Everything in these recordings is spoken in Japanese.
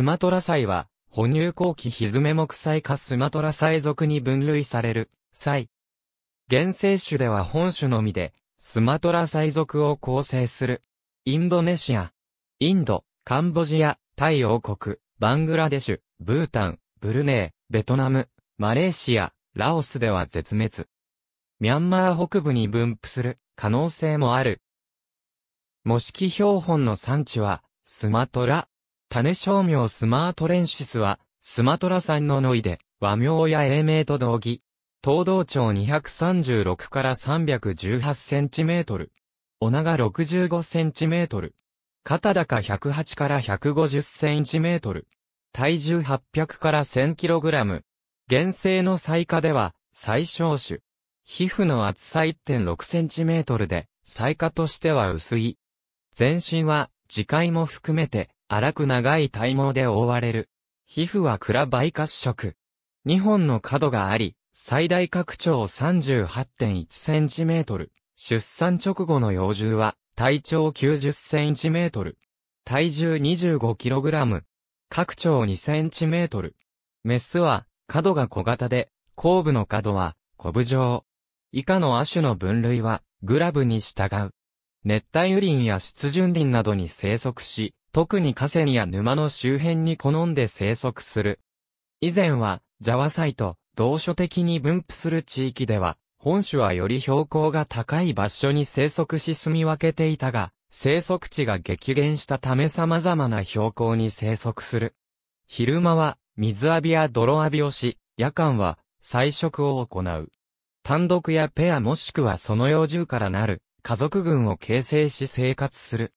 スマトラ祭は、哺乳後期ヒズメ目祭かスマトラ祭属に分類される、祭。原生種では本種のみで、スマトラ祭属を構成する。インドネシア、インド、カンボジア、タイ王国、バングラデシュ、ブータン、ブルネー、ベトナム、マレーシア、ラオスでは絶滅。ミャンマー北部に分布する可能性もある。模式標本の産地は、スマトラ、種商名スマートレンシスは、スマトラ産のノイで、和名や英名と同義。東道長236から318センチメートル。お長65センチメートル。肩高108から150センチメートル。体重800から1000キログラム。原生の最下では、最小種。皮膚の厚さ1.6センチメートルで、最下としては薄い。全身は、磁界も含めて、荒く長い体毛で覆われる。皮膚は暗梅褐色。2本の角があり、最大拡張 38.1cm。出産直後の幼獣は、体長 90cm。体重 25kg。拡張 2cm。メスは、角が小型で、後部の角は、コブ状。以下の亜種の分類は、グラブに従う。熱帯雨林や湿潤林などに生息し、特に河川や沼の周辺に好んで生息する。以前は、ジャワサイと同所的に分布する地域では、本種はより標高が高い場所に生息し住み分けていたが、生息地が激減したため様々な標高に生息する。昼間は水浴びや泥浴びをし、夜間は採食を行う。単独やペアもしくはその幼獣からなる家族群を形成し生活する。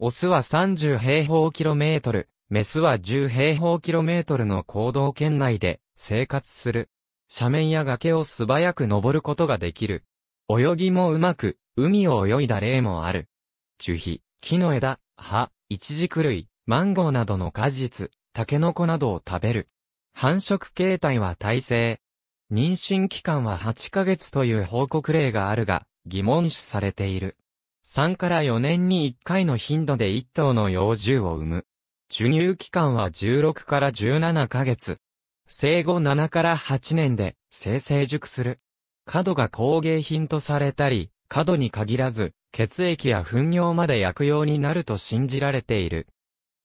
オスは30平方キロメートル、メスは10平方キロメートルの行動圏内で生活する。斜面や崖を素早く登ることができる。泳ぎもうまく、海を泳いだ例もある。樹皮、木の枝、葉、イチジク類、マンゴーなどの果実、タケノコなどを食べる。繁殖形態は耐性。妊娠期間は8ヶ月という報告例があるが、疑問視されている。3から4年に1回の頻度で1頭の幼獣を産む。授乳期間は16から17ヶ月。生後7から8年で生成熟する。角が工芸品とされたり、角に限らず、血液や糞尿まで薬用になると信じられている。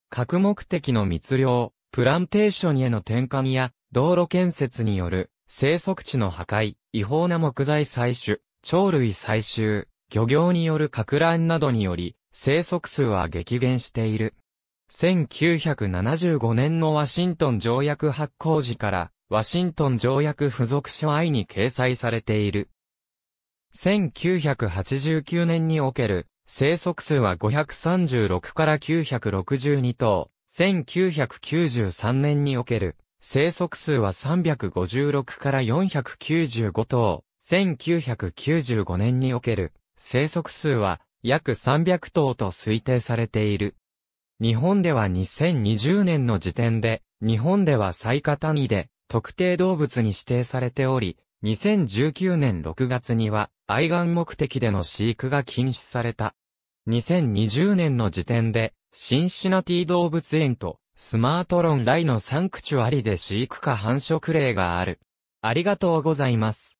各目的の密漁、プランテーションへの転換や、道路建設による、生息地の破壊、違法な木材採取、鳥類採集、漁業による拡乱などにより、生息数は激減している。1975年のワシントン条約発行時から、ワシントン条約付属書愛に掲載されている。1989年における生息数は536から962頭、1993年における生息数は356から495頭、1995年における生息数は約300頭と推定されている。日本では2020年の時点で、日本では最下単位で特定動物に指定されており、2019年6月には愛玩目的での飼育が禁止された。2020年の時点で、シンシナティ動物園とスマートロンライのサンクチュアリで飼育下繁殖例がある。ありがとうございます。